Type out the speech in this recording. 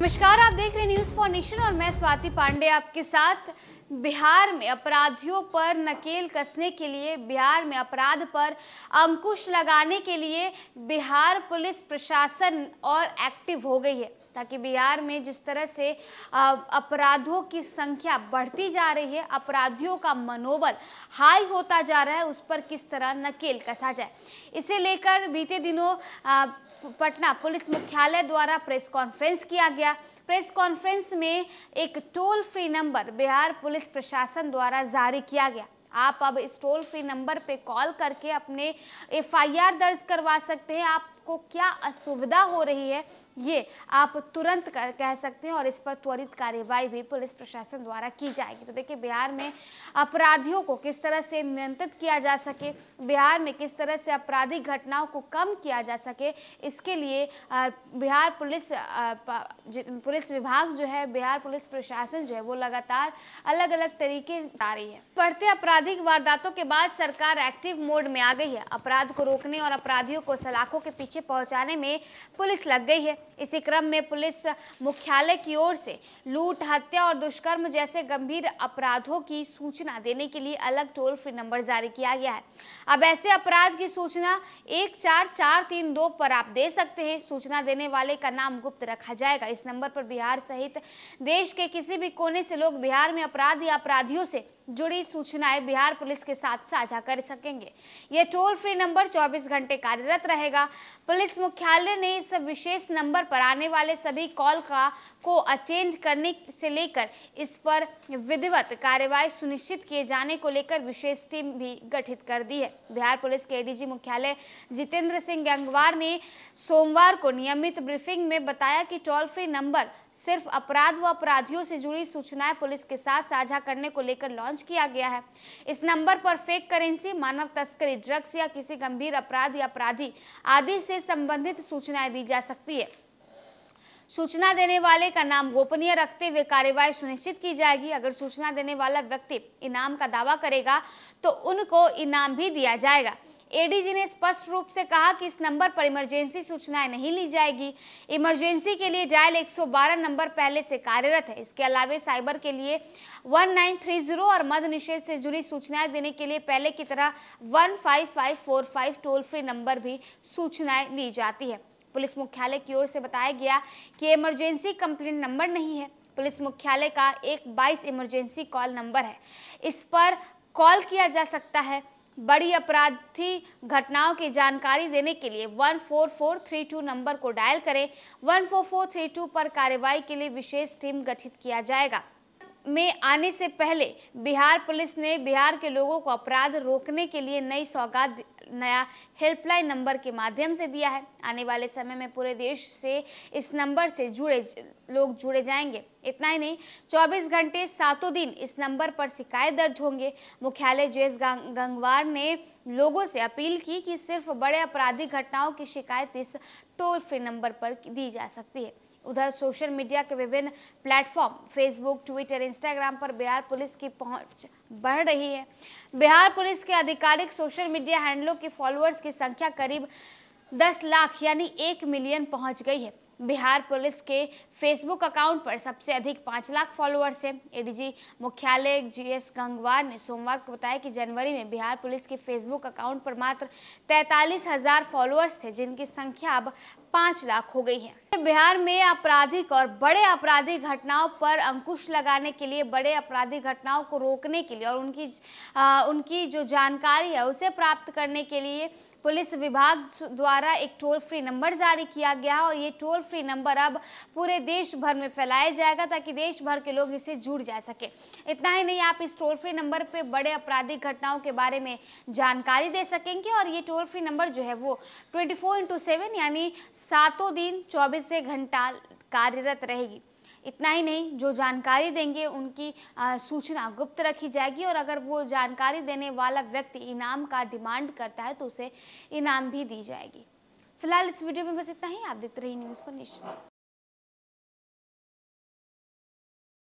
नमस्कार आप देख रहे हैं न्यूज फॉर नेशन और मैं स्वाति पांडे आपके साथ बिहार में अपराधियों पर नकेल कसने के लिए बिहार में अपराध पर अंकुश लगाने के लिए बिहार पुलिस प्रशासन और एक्टिव हो गई है ताकि बिहार में जिस तरह से अपराधों की संख्या बढ़ती जा रही है अपराधियों का मनोबल हाई होता जा रहा है उस पर किस तरह नकेल कसा जाए इसे लेकर बीते दिनों पटना पुलिस मुख्यालय द्वारा प्रेस कॉन्फ्रेंस किया गया प्रेस कॉन्फ्रेंस में एक toll free number Bihar police प्रशासन द्वारा जारी किया गया आप अब इस टोल फ्री नंबर पे कॉल करके अपने एफआईआर दर्ज करवा सकते हैं आपको क्या असुविधा हो रही है ये आप तुरंत कर, कह सकते हैं और इस पर त्वरित कार्यवाही भी पुलिस प्रशासन द्वारा की जाएगी तो देखिए बिहार में अपराधियों को किस तरह से नियंत्रित किया जा सके बिहार में किस तरह से आपराधिक घटनाओं को कम किया जा सके इसके लिए बिहार पुलिस पुलिस विभाग जो है बिहार पुलिस प्रशासन जो है वो लगातार अलग अलग तरीके आ रही है बढ़ते आपराधिक वारदातों के बाद सरकार एक्टिव मोड में आ गई है अपराध को रोकने और अपराधियों को सलाखों के पीछे पहुंचाने में पुलिस लग गई है इसी क्रम में पुलिस मुख्यालय की ओर से लूट हत्या और दुष्कर्म जैसे गंभीर अपराधों की सूचना देने के लिए अलग टोल फ्री नंबर जारी किया गया है अब ऐसे अपराध की सूचना एक चार चार तीन दो पर आप दे सकते हैं सूचना देने वाले का नाम गुप्त रखा जाएगा इस नंबर पर बिहार सहित देश के किसी भी कोने से लोग बिहार में अपराध या अपराधियों से जुड़ी सूचनाएं बिहार पुलिस के साथ साझा कर सकेंगे ये टोल फ्री नंबर 24 घंटे कार्यरत रहेगा पुलिस मुख्यालय ने इस विशेष नंबर पर आने वाले सभी कॉल का को अचेंज करने से लेकर इस पर विधिवत कार्यवाही सुनिश्चित किए जाने को लेकर विशेष टीम भी गठित कर दी है बिहार पुलिस के एडीजी मुख्यालय जितेंद्र सिंह गंगवार ने सोमवार को नियमित ब्रीफिंग में बताया कि टोल फ्री नंबर सिर्फ अपराध व अपराधियों से जुड़ी सूचनाएं पुलिस के साथ साझा करने को लेकर लॉन्च किया गया है इस नंबर पर फेक करेंसी मानव तस्करी ड्रग्स या किसी गंभीर अपराध या अपराधी आदि से संबंधित सूचनाएं दी जा सकती है सूचना देने वाले का नाम गोपनीय रखते हुए कार्यवाही सुनिश्चित की जाएगी अगर सूचना देने वाला व्यक्ति इनाम का दावा करेगा तो उनको इनाम भी दिया जाएगा एडीजी ने स्पष्ट रूप से कहा कि इस नंबर पर इमरजेंसी सूचनाएं नहीं ली जाएगी इमरजेंसी के लिए डायल 112 नंबर पहले से कार्यरत है इसके अलावे साइबर के लिए 1930 और मद निषेध से जुड़ी सूचनाएं देने के लिए पहले की तरह 15545 टोल फ्री नंबर भी सूचनाएं ली जाती है पुलिस मुख्यालय की ओर से बताया गया कि इमरजेंसी कंप्लेंट नंबर नहीं है पुलिस मुख्यालय का एक बाईस इमरजेंसी कॉल नंबर है इस पर कॉल किया जा सकता है बड़ी अपराधी घटनाओं की जानकारी देने के लिए 14432 नंबर को डायल करें 14432 पर कार्रवाई के लिए विशेष टीम गठित किया जाएगा में आने से पहले बिहार पुलिस ने बिहार के लोगों को अपराध रोकने के लिए नई सौगात नया हेल्पलाइन नंबर के माध्यम से दिया है आने वाले समय में पूरे देश से इस नंबर से जुड़े लोग जुड़े जाएंगे इतना ही नहीं 24 घंटे सातों दिन इस नंबर पर शिकायत दर्ज होंगे मुख्यालय एस गंगवार ने लोगों से अपील की कि सिर्फ बड़े आपराधिक घटनाओं की शिकायत इस टोल फ्री नंबर पर दी जा सकती है उधर सोशल मीडिया के विभिन्न प्लेटफॉर्म फेसबुक ट्विटर इंस्टाग्राम पर बिहार पुलिस की पहुंच बढ़ रही है बिहार पुलिस के आधिकारिक सोशल मीडिया हैंडलों के फॉलोअर्स की संख्या करीब दस लाख यानी एक मिलियन पहुंच गई है बिहार पुलिस के फेसबुक अकाउंट पर सबसे अधिक पाँच लाख फॉलोअर्स हैं एडीजी मुख्यालय जीएस गंगवार ने सोमवार को बताया कि जनवरी में बिहार पुलिस के फेसबुक अकाउंट पर मात्र तैंतालीस हजार फॉलोअर्स थे जिनकी संख्या अब पाँच लाख हो गई है बिहार में आपराधिक और बड़े आपराधिक घटनाओं पर अंकुश लगाने के लिए बड़े आपराधिक घटनाओं को रोकने के लिए और उनकी आ, उनकी जो जानकारी है उसे प्राप्त करने के लिए पुलिस विभाग द्वारा एक टोल फ्री नंबर जारी किया गया और ये टोल फ्री नंबर अब पूरे देश भर में फैलाया जाएगा ताकि देश भर के लोग इससे जुड़ जा सके इतना ही नहीं आप इस टोल फ्री नंबर पे बड़े आपराधिक घटनाओं के बारे में जानकारी दे सकेंगे और ये टोल फ्री नंबर जो है वो ट्वेंटी फोर इंटू सेवन यानी सातों दिन चौबीस घंटा कार्यरत रहेगी इतना ही नहीं जो जानकारी देंगे उनकी सूचना गुप्त रखी जाएगी और अगर वो जानकारी देने वाला व्यक्ति इनाम का डिमांड करता है तो उसे इनाम भी दी जाएगी फिलहाल इस वीडियो में बस इतना ही आप देखते रहिए न्यूज़ फॉर नेशन